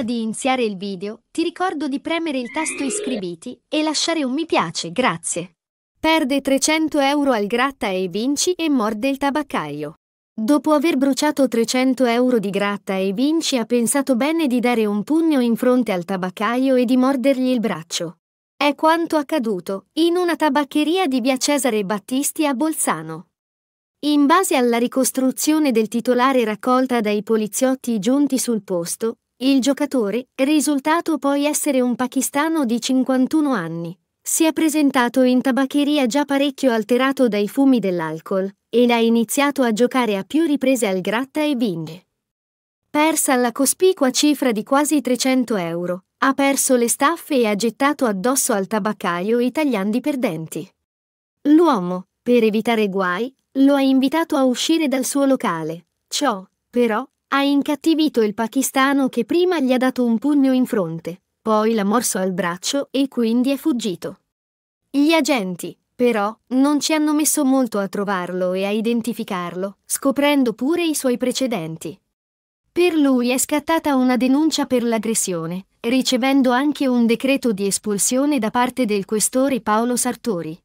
Prima di iniziare il video, ti ricordo di premere il tasto iscriviti e lasciare un mi piace, grazie. Perde 300 euro al gratta e vinci e morde il tabaccaio. Dopo aver bruciato 300 euro di gratta e vinci ha pensato bene di dare un pugno in fronte al tabaccaio e di mordergli il braccio. È quanto accaduto in una tabaccheria di via Cesare Battisti a Bolzano. In base alla ricostruzione del titolare raccolta dai poliziotti giunti sul posto, il giocatore, risultato poi essere un pakistano di 51 anni, si è presentato in tabaccheria già parecchio alterato dai fumi dell'alcol ed ha iniziato a giocare a più riprese al gratta e binge. Persa la cospicua cifra di quasi 300 euro, ha perso le staffe e ha gettato addosso al tabaccaio i tagliandi perdenti. L'uomo, per evitare guai, lo ha invitato a uscire dal suo locale. Ciò, però, ha incattivito il pakistano che prima gli ha dato un pugno in fronte, poi l'ha morso al braccio e quindi è fuggito. Gli agenti, però, non ci hanno messo molto a trovarlo e a identificarlo, scoprendo pure i suoi precedenti. Per lui è scattata una denuncia per l'aggressione, ricevendo anche un decreto di espulsione da parte del questore Paolo Sartori.